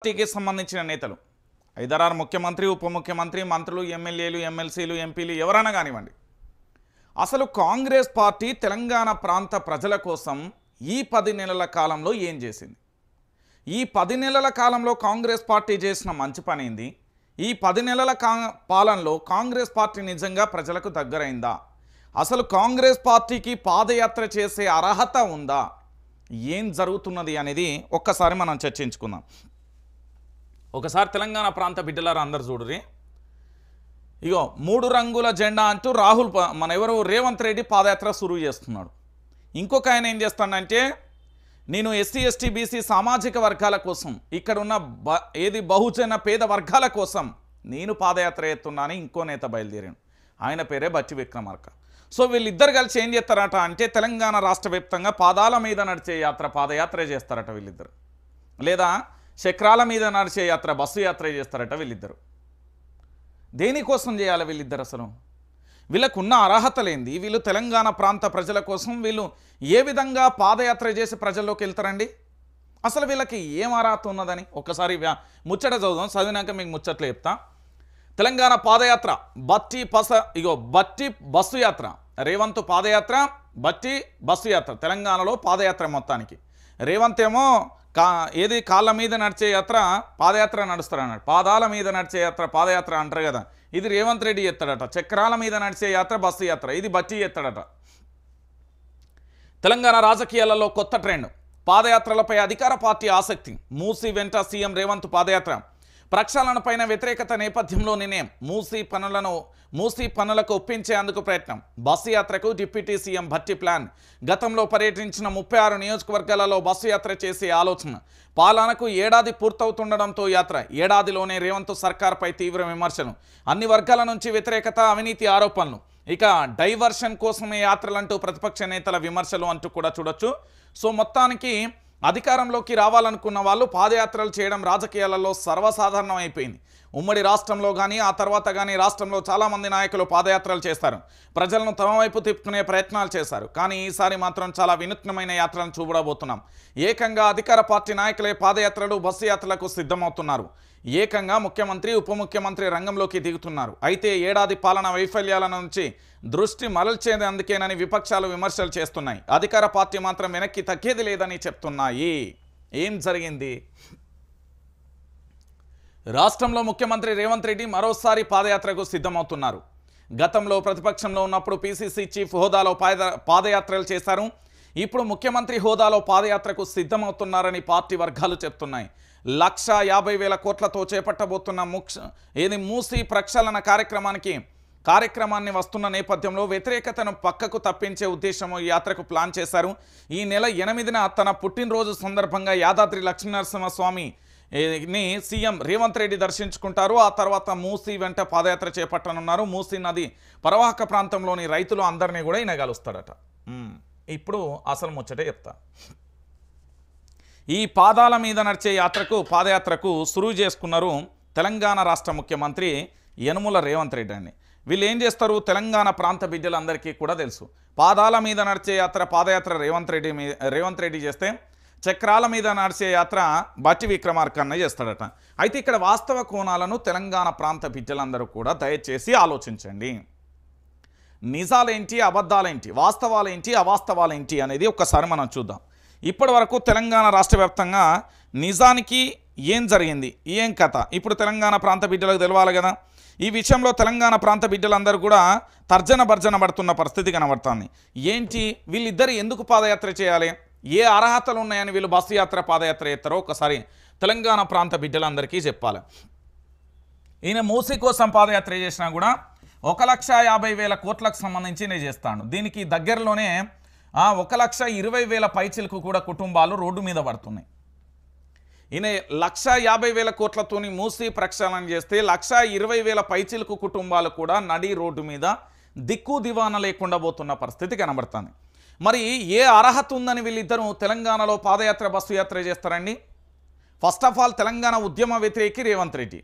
పార్టీకి సంబంధించిన నేతలు ఐదారు ముఖ్యమంత్రి ఉప ముఖ్యమంత్రి మంత్రులు ఎమ్మెల్యేలు ఎమ్మెల్సీలు ఎంపీలు ఎవరైనా కానివ్వండి అసలు కాంగ్రెస్ పార్టీ తెలంగాణ ప్రాంత ప్రజల కోసం ఈ పది నెలల కాలంలో ఏం చేసింది ఈ పది నెలల కాలంలో కాంగ్రెస్ పార్టీ చేసిన మంచి పని ఏంది ఈ పది నెలల కా పాలనలో కాంగ్రెస్ పార్టీ నిజంగా ప్రజలకు దగ్గరైందా అసలు కాంగ్రెస్ పార్టీకి పాదయాత్ర చేసే అర్హత ఉందా ఏం జరుగుతున్నది అనేది ఒక్కసారి మనం చర్చించుకుందాం ఒకసారి తెలంగాణ ప్రాంత బిడ్డలారా అందరు చూడరి ఇగో మూడు రంగుల జెండా అంటూ రాహుల్ మన ఎవరు రేవంత్ రెడ్డి పాదయాత్ర సురువు చేస్తున్నాడు ఇంకొక ఆయన ఏం చేస్తాడంటే నేను ఎస్సీ ఎస్టీ బీసీ సామాజిక వర్గాల కోసం ఇక్కడ ఉన్న బ ఏది బహుజన పేద వర్గాల కోసం నేను పాదయాత్ర ఎత్తున్నాను ఇంకో నేత బయలుదేరాను ఆయన పేరే బట్టి విక్రమార్క సో వీళ్ళిద్దరు కలిసి ఏం చేస్తారట అంటే తెలంగాణ రాష్ట్ర పాదాల మీద నడిచే యాత్ర పాదయాత్ర చేస్తారట వీళ్ళిద్దరు లేదా చక్రాల మీద నడిచే యాత్ర బస్సు యాత్ర చేస్తారట వీళ్ళిద్దరు దేనికోసం చేయాలి వీళ్ళిద్దరు అసలు వీళ్ళకున్న అర్హతలేంది వీళ్ళు తెలంగాణ ప్రాంత ప్రజల కోసం వీళ్ళు ఏ విధంగా పాదయాత్ర చేసి ప్రజల్లోకి వెళ్తారండి అసలు వీళ్ళకి ఏం అర్హత ఉన్నదని ఒకసారి ముచ్చట చదువుదాం చదివినాక మీకు ముచ్చట్లు చెప్తా తెలంగాణ పాదయాత్ర బట్టి పస ఇగో బట్టి బస్సు యాత్ర రేవంత్ పాదయాత్ర బట్టి బస్సు యాత్ర తెలంగాణలో పాదయాత్ర మొత్తానికి రేవంత్ ఏమో కా ఏది కాళ్ళ మీద నడిచే యాత్ర పాదయాత్ర నడుస్తాడు అన్నాడు పాదాల మీద నడిచే యాత్ర పాదయాత్ర అంటారు కదా ఇది రేవంత్ రెడ్డి ఎత్తాడట చక్రాల మీద నడిచే యాత్ర బస్సు యాత్ర ఇది బట్టి ఎత్తాడట తెలంగాణ రాజకీయాలలో కొత్త ట్రెండ్ పాదయాత్రలపై అధికార పార్టీ ఆసక్తి మూసి వెంట సీఎం రేవంత్ పాదయాత్ర పైన వ్యతిరేకత నేపథ్యంలో నినే మూసీ పనులను మూసీ పనులకు ఒప్పించేందుకు ప్రయత్నం బస్సు యాత్రకు డిప్యూటీ సీఎం భర్తీ ప్లాన్ గతంలో పర్యటించిన ముప్పై ఆరు నియోజకవర్గాలలో బస్సు యాత్ర చేసే ఆలోచన పాలనకు ఏడాది పూర్తవుతుండడంతో యాత్ర ఏడాదిలోనే రేవంత్ సర్కార్పై తీవ్ర విమర్శలు అన్ని వర్గాల నుంచి వ్యతిరేకత అవినీతి ఆరోపణలు ఇక డైవర్షన్ కోసమే యాత్రలంటూ ప్రతిపక్ష నేతల విమర్శలు అంటూ కూడా చూడొచ్చు సో మొత్తానికి అధికారంలోకి రావాలనుకున్న వాళ్ళు పాదయాత్రలు చేయడం రాజకీయాలలో సర్వసాధారణం అయిపోయింది ఉమ్మడి రాష్ట్రంలో కానీ ఆ తర్వాత కానీ రాష్ట్రంలో చాలామంది నాయకులు పాదయాత్రలు చేస్తారు ప్రజలను తమ వైపు తిప్పుకునే ప్రయత్నాలు చేశారు కానీ ఈసారి మాత్రం చాలా వినూత్నమైన యాత్రలను చూపడబోతున్నాం ఏకంగా అధికార పార్టీ నాయకులే పాదయాత్రలు బస్సు యాత్రలకు సిద్ధమవుతున్నారు ఏకంగా ముఖ్యమంత్రి ఉప ముఖ్యమంత్రి రంగంలోకి దిగుతున్నారు అయితే ఏడాది పాలన వైఫల్యాల నుంచి దృష్టి మరల్చేది అందుకేనని విపక్షాలు విమర్శలు చేస్తున్నాయి అధికార పార్టీ మాత్రం వెనక్కి తగ్గేది లేదని చెప్తున్నాయి ఏం జరిగింది రాష్ట్రంలో ముఖ్యమంత్రి రేవంత్ రెడ్డి మరోసారి పాదయాత్రకు సిద్ధమవుతున్నారు గతంలో ప్రతిపక్షంలో ఉన్నప్పుడు పీసీసీ చీఫ్ హోదాలో పాదయాత్రలు చేశారు ఇప్పుడు ముఖ్యమంత్రి హోదాలో పాదయాత్రకు సిద్ధమవుతున్నారని పార్టీ వర్గాలు చెప్తున్నాయి లక్ష యాభై వేల కోట్లతో చేపట్టబోతున్న ముక్ష ఏది మూసి ప్రక్షాళన కార్యక్రమానికి కార్యక్రమాన్ని వస్తున్న నేపథ్యంలో వ్యతిరేకతను పక్కకు తప్పించే ఉద్దేశం ఈ యాత్రకు ప్లాన్ చేశారు ఈ నెల ఎనిమిదిన తన పుట్టినరోజు సందర్భంగా యాదాద్రి లక్ష్మీనరసింహస్వామి ని సీఎం రేవంత్ రెడ్డి దర్శించుకుంటారు ఆ తర్వాత మూసీ వెంట పాదయాత్ర చేపట్టనున్నారు మూసీ నది పరవాహక ప్రాంతంలోని రైతులు అందరినీ కూడా ఈయన కలుస్తాడట ఇప్పుడు అసలు ముచ్చటే చెప్తా ఈ పాదాల మీద నడిచే యాత్రకు పాదయాత్రకు సురువు చేసుకున్నారు తెలంగాణ రాష్ట్ర ముఖ్యమంత్రి యనుముల రేవంత్ రెడ్డి అని వీళ్ళు ఏం చేస్తారు తెలంగాణ ప్రాంత బిడ్డలందరికీ కూడా తెలుసు పాదాల మీద నడిచే యాత్ర పాదయాత్ర రేవంత్ రెడ్డి రేవంత్ రెడ్డి చేస్తే చక్రాల మీద నడిచే యాత్ర బట్టి విక్రమార్కన్న చేస్తాడట అయితే ఇక్కడ వాస్తవ కోణాలను తెలంగాణ ప్రాంత బిడ్డలందరూ కూడా దయచేసి ఆలోచించండి నిజాలేంటి అబద్ధాలేంటి వాస్తవాలేంటి అవాస్తవాలేంటి అనేది ఒకసారి మనం చూద్దాం ఇప్పటి వరకు తెలంగాణ రాష్ట్ర వ్యాప్తంగా నిజానికి ఏం జరిగింది ఏం కథ ఇప్పుడు తెలంగాణ ప్రాంత బిడ్డలకు తెలవాలి కదా ఈ విషయంలో తెలంగాణ ప్రాంత బిడ్డలందరూ కూడా తర్జన భర్జన పడుతున్న పరిస్థితి కనబడుతుంది ఏంటి వీళ్ళిద్దరు ఎందుకు పాదయాత్ర చేయాలి ఏ అర్హతలు ఉన్నాయని వీళ్ళు బస్సు యాత్ర పాదయాత్ర చేస్తారో ఒకసారి తెలంగాణ ప్రాంత బిడ్డలందరికీ చెప్పాలి ఈయన మూసీ కోసం పాదయాత్ర చేసినా కూడా ఒక లక్ష యాభై వేల కోట్లకు సంబంధించి నేను చేస్తాను దీనికి దగ్గరలోనే ఒక లక్ష ఇరవై వేల పైచిలకు కూడా కుటుంబాలు రోడ్డు మీద పడుతున్నాయి ఈయన లక్ష యాభై వేల కోట్లతో మూసి ప్రక్షాళన చేస్తే లక్ష ఇరవై వేల పైచిలకు కుటుంబాలు కూడా నడి రోడ్డు మీద దిక్కు దివాన లేకుండా పోతున్న పరిస్థితి కనబడుతుంది మరి ఏ అర్హత ఉందని వీళ్ళిద్దరూ తెలంగాణలో పాదయాత్ర బస్సు యాత్ర చేస్తారండి ఫస్ట్ ఆఫ్ ఆల్ తెలంగాణ ఉద్యమ వ్యతిరేకి రేవంత్ రెడ్డి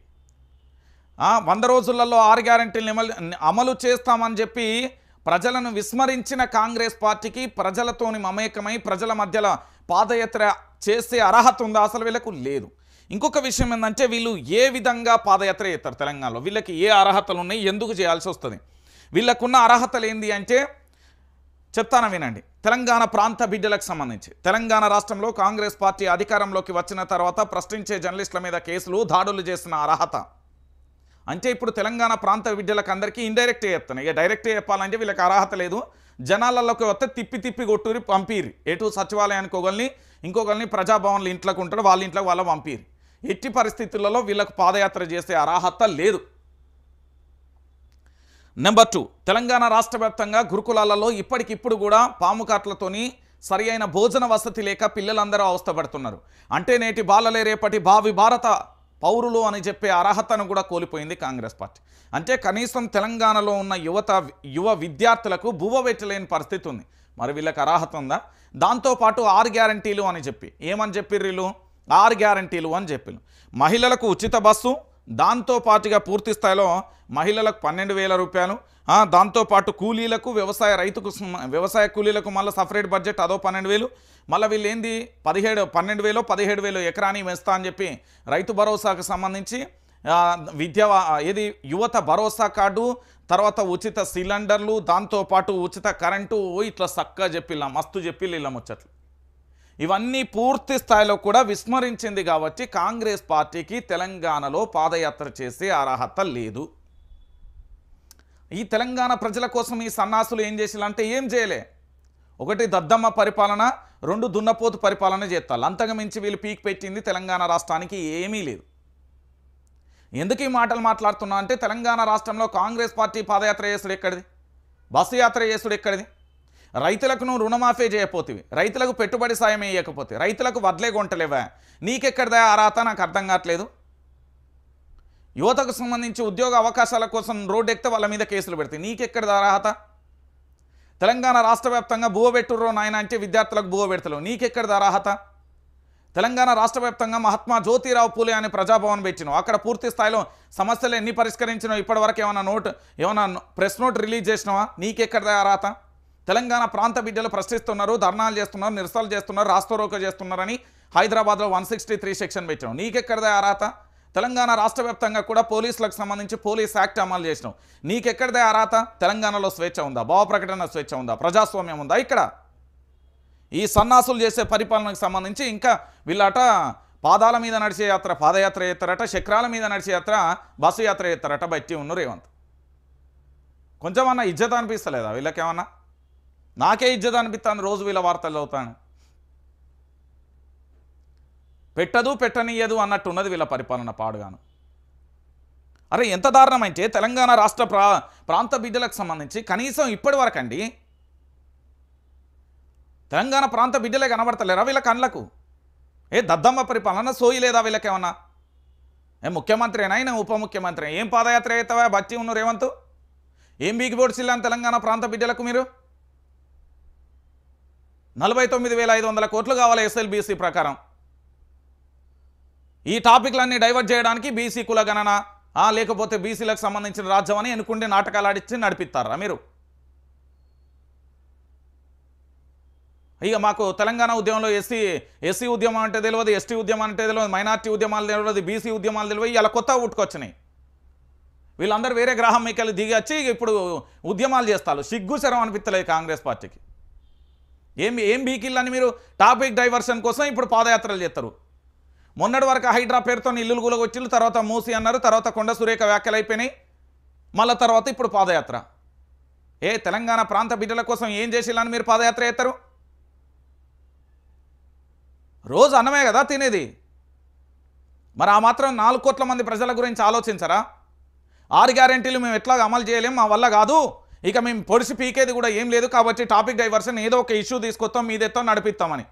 వంద రోజులలో ఆరు గ్యారంటీలు అమలు చేస్తామని చెప్పి ప్రజలను విస్మరించిన కాంగ్రెస్ పార్టీకి ప్రజలతోని మమేకమై ప్రజల మధ్యలో పాదయాత్ర చేసే అర్హత ఉందా అసలు వీళ్ళకు లేదు ఇంకొక విషయం ఏంటంటే వీళ్ళు ఏ విధంగా పాదయాత్ర చేస్తారు తెలంగాణలో వీళ్ళకి ఏ అర్హతలు ఉన్నాయి ఎందుకు చేయాల్సి వస్తుంది వీళ్ళకున్న అర్హతలు ఏంటి అంటే చెప్తాను వినండి తెలంగాణ ప్రాంత బిడ్డలకు సంబంధించి తెలంగాణ రాష్ట్రంలో కాంగ్రెస్ పార్టీ అధికారంలోకి వచ్చిన తర్వాత ప్రశ్నించే జర్నలిస్టుల మీద కేసులు దాడులు చేసిన అర్హత అంటే ఇప్పుడు తెలంగాణ ప్రాంత విద్యలకు అందరికీ ఇండైరెక్ట్ చెప్తున్నాయి ఇక డైరెక్ట్గా చెప్పాలంటే వీళ్ళకి అర్హత లేదు జనాలలోకి వస్తే తిప్పి తిప్పి కొట్టురి పంపిరి ఎటు సచివాలయానికి ఒకరిని ఇంకొకరిని ప్రజాభవన్లు ఇంట్లోకి ఉంటారు వాళ్ళ ఇంట్లోకి వాళ్ళ పంపిరి ఎట్టి పరిస్థితులలో వీళ్ళకు పాదయాత్ర చేసే అర్హత లేదు నెంబర్ టూ తెలంగాణ రాష్ట్ర వ్యాప్తంగా గురుకులాలలో ఇప్పటికిప్పుడు కూడా పాము కాట్లతోని సరి భోజన వసతి లేక పిల్లలందరూ అవస్థపడుతున్నారు అంటే నేటి బాలలే రేపటి భావి భారత పౌరులు అని చెప్పే అర్హతను కూడా కోల్పోయింది కాంగ్రెస్ పార్టీ అంటే కనీసం తెలంగాణలో ఉన్న యువత యువ విద్యార్థులకు బువ్వ పరిస్థితి ఉంది మరి వీళ్ళకి అర్హత ఉందా దాంతోపాటు ఆరు గ్యారంటీలు అని చెప్పి ఏమని చెప్పిర్రు ఆరు గ్యారంటీలు అని చెప్పిరు మహిళలకు ఉచిత బస్సు దాంతోపాటుగా పూర్తి స్థాయిలో మహిళలకు పన్నెండు వేల రూపాయలు దాంతోపాటు కూలీలకు వ్యవసాయ రైతుకు వ్యవసాయ కూలీలకు మళ్ళీ సపరేట్ బడ్జెట్ అదో పన్నెండు వేలు మళ్ళీ వీళ్ళు ఏంది పదిహేడు పన్నెండు వేలు పదిహేడు వేలు ఎకరాని వేస్తా అని చెప్పి రైతు భరోసాకు సంబంధించి విద్య ఏది యువత భరోసా కార్డు తర్వాత ఉచిత సిలిండర్లు దాంతోపాటు ఉచిత కరెంటు ఇట్లా చక్కగా చెప్పిల్లా మస్తు చెప్పి ఇలా ఇవన్నీ పూర్తి స్థాయిలో కూడా విస్మరించింది కాబట్టి కాంగ్రెస్ పార్టీకి తెలంగాణలో పాదయాత్ర చేసే అర్హత లేదు ఈ తెలంగాణ ప్రజల కోసం ఈ సన్నాసులు ఏం అంటే ఏం చేయలే ఒకటి దద్దమ్మ పరిపాలన రెండు దున్నపోతు పరిపాలన చేస్తారు అంతకు మించి వీళ్ళు పీక్ పెట్టింది తెలంగాణ రాష్ట్రానికి ఏమీ లేదు ఎందుకు ఈ మాటలు మాట్లాడుతున్నా అంటే తెలంగాణ రాష్ట్రంలో కాంగ్రెస్ పార్టీ పాదయాత్ర చేస్తుడు ఎక్కడిది బస్సు యాత్ర చేసుడు ఎక్కడిది రైతులకు నువ్వు రుణమాఫీ చేయకపోతే రైతులకు పెట్టుబడి సాయం వేయకపోతే రైతులకు వదిలే కొంటలేవా నీకెక్కడిదా అర్హత నాకు అర్థం కావట్లేదు యువతకు సంబంధించి ఉద్యోగ అవకాశాల కోసం రోడ్డు ఎక్కితే వాళ్ళ మీద కేసులు పెడితే నీకెక్కడిదా అర్హత తెలంగాణ రాష్ట్ర వ్యాప్తంగా బువ పెట్టుర్రో నాయన అంటే విద్యార్థులకు బువ పెడతలు నీకెక్కడ దారాహత తెలంగాణ రాష్ట్ర వ్యాప్తంగా మహాత్మా జ్యోతిరావు పూలే అనే ప్రజాభవన్ పెట్టినావు అక్కడ పూర్తి స్థాయిలో సమస్యలు ఎన్ని పరిష్కరించినావు ఇప్పటివరకు ఏమైనా నోట్ ఏమైనా ప్రెస్ నోట్ రిలీజ్ చేసినావా నీకెక్కడ దారాహత తెలంగాణ ప్రాంత బిడ్డలు ప్రశ్నిస్తున్నారు ధర్నాలు చేస్తున్నారు నిరసనలు చేస్తున్నారు రాష్ట్రరోక చేస్తున్నారని హైదరాబాద్లో వన్ సిక్స్టీ త్రీ సెక్షన్ పెట్టినావు నీకెక్కడ అర్హత తెలంగాణ రాష్ట్ర వ్యాప్తంగా కూడా పోలీసులకు సంబంధించి పోలీస్ యాక్ట్ అమలు చేసినాం నీకెక్కడిదే అర్హత తెలంగాణలో స్వేచ్ఛ ఉందా భావ ప్రకటన స్వేచ్ఛ ఉందా ప్రజాస్వామ్యం ఉందా ఇక్కడ ఈ సన్నాసులు చేసే పరిపాలనకు సంబంధించి ఇంకా వీళ్ళట పాదాల మీద నడిచే యాత్ర పాదయాత్ర చేస్తారట శక్రాల మీద నడిచే యాత్ర బస్సు యాత్ర చేస్తారట బట్టి ఉన్న రేవంత్ కొంచెం అన్న ఇజ్జత అనిపిస్తలేదా వీళ్ళకేమన్నా నాకే ఇజ్జత అనిపిస్తాను రోజు వీళ్ళ వార్తలు అవుతాను పెట్టదు పెట్టనీయదు అన్నట్టు ఉన్నది వీళ్ళ పరిపాలన పాడుగాను అరే ఎంత దారుణమైతే తెలంగాణ రాష్ట్ర ప్రా ప్రాంత బిడ్డలకు సంబంధించి కనీసం ఇప్పటి వరకండి తెలంగాణ ప్రాంత బిడ్డలే కనబడతలేరా వీళ్ళ కళ్ళకు ఏ దద్దమ్మ పరిపాలన సోయి లేదా వీళ్ళకేమన్నా ఏ అయినా ఆయన ఉప ముఖ్యమంత్రి ఏం పాదయాత్ర అవుతావా బట్టి ఉన్న ఏమంతు ఏం బోర్డ్స్ ఇల్లా తెలంగాణ ప్రాంత బిడ్డలకు మీరు నలభై తొమ్మిది వేల ఐదు వందల కోట్లు కావాలి ఎస్ఎల్బీసీ ప్రకారం ఈ టాపిక్లన్నీ డైవర్ట్ చేయడానికి బీసీ కుల గణన లేకపోతే బీసీలకు సంబంధించిన రాజ్యం అని ఎన్నుకుంటే నాటకాలు ఆడిచ్చి నడిపిస్తారా మీరు ఇక మాకు తెలంగాణ ఉద్యమంలో ఎస్సీ ఎస్సీ ఉద్యమం అంటే తెలియదు ఎస్టీ ఉద్యమం అంటే తెలియదు మైనార్టీ ఉద్యమాలు తెలియదు బీసీ ఉద్యమాలు తెలియదు ఇలా కొత్త పుట్టుకొచ్చినాయి వీళ్ళందరూ వేరే గ్రహం మీకెళ్ళి దిగి వచ్చి ఇప్పుడు ఉద్యమాలు చేస్తారు సిగ్గుశరం అనిపిస్తలేదు కాంగ్రెస్ పార్టీకి ఏం ఏం అని మీరు టాపిక్ డైవర్షన్ కోసం ఇప్పుడు పాదయాత్రలు చేస్తారు మొన్నటి వరకు హైడ్రా పేరుతో ఇల్లులు గులగొచ్చిళ్ళు తర్వాత మూసి అన్నారు తర్వాత కొండ సురేఖ వ్యాఖ్యలు అయిపోయినాయి మళ్ళీ తర్వాత ఇప్పుడు పాదయాత్ర ఏ తెలంగాణ ప్రాంత బిడ్డల కోసం ఏం చేసేలాని మీరు పాదయాత్ర చేస్తారు రోజు అన్నమే కదా తినేది మరి ఆ మాత్రం నాలుగు కోట్ల మంది ప్రజల గురించి ఆలోచించరా ఆరు గ్యారంటీలు మేము ఎట్లా అమలు చేయలేం మా వల్ల కాదు ఇక మేము పొడిసి పీకేది కూడా ఏం లేదు కాబట్టి టాపిక్ డైవర్షన్ ఏదో ఒక ఇష్యూ తీసుకొస్తాం మీదేతో నడిపిస్తామని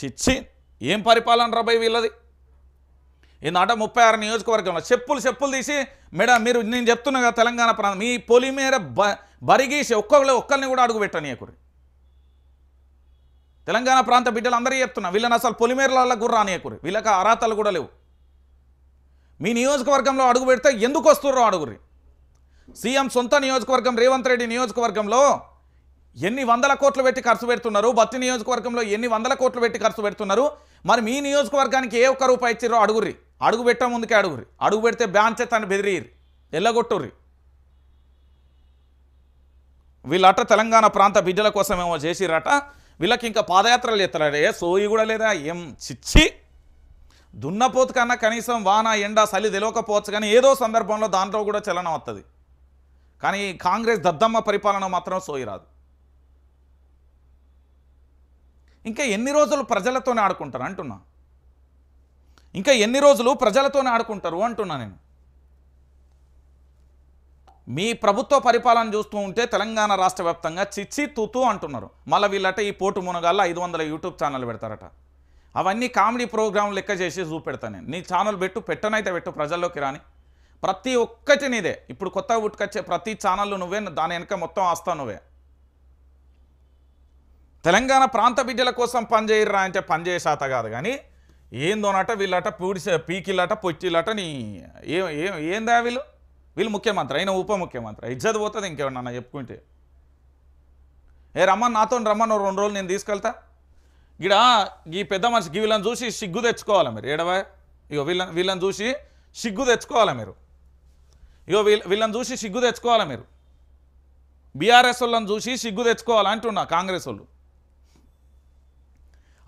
చిచ్చి ఏం పరిపాలన రాబాయి వీళ్ళది ఏంటంటే ముప్పై ఆరు నియోజకవర్గంలో చెప్పులు చెప్పులు తీసి మేడం మీరు నేను చెప్తున్నా కదా తెలంగాణ ప్రాంతం మీ పొలి మీద బ బరిగీసి ఒక్కొక్కరు ఒక్కరిని కూడా అడుగు పెట్టనీయకురి తెలంగాణ ప్రాంత బిడ్డలు అందరూ చెప్తున్నా వీళ్ళని అసలు పొలిమేరల గుర్రానియకురి వీళ్ళకి అర్హతలు కూడా లేవు మీ నియోజకవర్గంలో అడుగు పెడితే ఎందుకు వస్తుర్రో అడుగురి సీఎం సొంత నియోజకవర్గం రేవంత్ రెడ్డి నియోజకవర్గంలో ఎన్ని వందల కోట్లు పెట్టి ఖర్చు పెడుతున్నారు బత్తి నియోజకవర్గంలో ఎన్ని వందల కోట్లు పెట్టి ఖర్చు పెడుతున్నారు మరి మీ నియోజకవర్గానికి ఏ ఒక్క రూపాయి ఇచ్చిర్రో అడుగురి అడుగు పెట్టే ముందుకే అడుగురి అడుగు పెడితే బ్యాన్ చేతాన్ని బెదిరియ్యి ఎల్లగొట్టుర్రి వీళ్ళట తెలంగాణ ప్రాంత బిడ్డల కోసమేమో చేసిరట వీళ్ళకి ఇంకా పాదయాత్రలు చేస్తారట ఏ సోయి కూడా లేదా ఏం చిచ్చి దున్నపోతు కన్నా కనీసం వాన ఎండ చలి తెలియకపోవచ్చు కానీ ఏదో సందర్భంలో దాంట్లో కూడా చలనం వస్తుంది కానీ కాంగ్రెస్ దద్దమ్మ పరిపాలన మాత్రం సోయి రాదు ఇంకా ఎన్ని రోజులు ప్రజలతోనే ఆడుకుంటారు అంటున్నా ఇంకా ఎన్ని రోజులు ప్రజలతోనే ఆడుకుంటారు అంటున్నా నేను మీ ప్రభుత్వ పరిపాలన చూస్తూ ఉంటే తెలంగాణ రాష్ట్ర వ్యాప్తంగా చిచ్చి తూతూ అంటున్నారు మళ్ళీ వీళ్ళట ఈ పోటు మునగాల్లో ఐదు వందల యూట్యూబ్ ఛానల్ పెడతారట అవన్నీ కామెడీ ప్రోగ్రామ్ లెక్క చేసి చూపెడతాను నేను నీ ఛానల్ పెట్టు పెట్టనైతే పెట్టు ప్రజల్లోకి రాని ప్రతి ఒక్కటి నీదే ఇప్పుడు కొత్తగా ఉట్టుకొచ్చే ప్రతి ఛానల్ నువ్వే దాని వెనుక మొత్తం వస్తావు నువ్వే తెలంగాణ ప్రాంత బిడ్డల కోసం పనిచేయరా అంటే పనిచేసాత కాదు కానీ ఏందోనట వీళ్ళట పూడిస పీకిళ్ళట పొచ్చిళ్ళట నీ ఏ ఏం ఏందా వీళ్ళు వీళ్ళు ముఖ్యమంత్రి అయిన ఉప ముఖ్యమంత్రి ఇజ్జత్ పోతుంది ఇంకేమన్నా చెప్పుకుంటే ఏ రమ్మ నాతో రమ్మను రెండు రోజులు నేను తీసుకెళ్తా ఇక్కడ ఈ పెద్ద మనిషి వీళ్ళని చూసి సిగ్గు తెచ్చుకోవాలి మీరు ఏడవా ఇగో వీళ్ళని వీళ్ళని చూసి సిగ్గు తెచ్చుకోవాలి మీరు ఇగో వీళ్ళ వీళ్ళని చూసి సిగ్గు తెచ్చుకోవాలి మీరు బీఆర్ఎస్ వాళ్ళని చూసి సిగ్గు తెచ్చుకోవాలి అంటున్నా కాంగ్రెస్ వాళ్ళు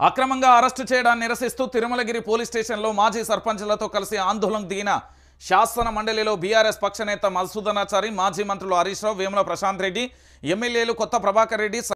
అక్రమంగా అరెస్టు చేయడాన్ని నిరసిస్తూ తిరుమలగిరి పోలీస్ స్టేషన్లో మాజీ సర్పంచ్లతో కలిసి ఆందోళనకు దిగిన శాసన మండలిలో బీఆర్ఎస్ పక్షనేత మధుసూదనాచారి మాజీ మంత్రులు హరీష్ రావు వేముల ప్రశాంత్ రెడ్డి ఎమ్మెల్యేలు కొత్త ప్రభాకర్ రెడ్డి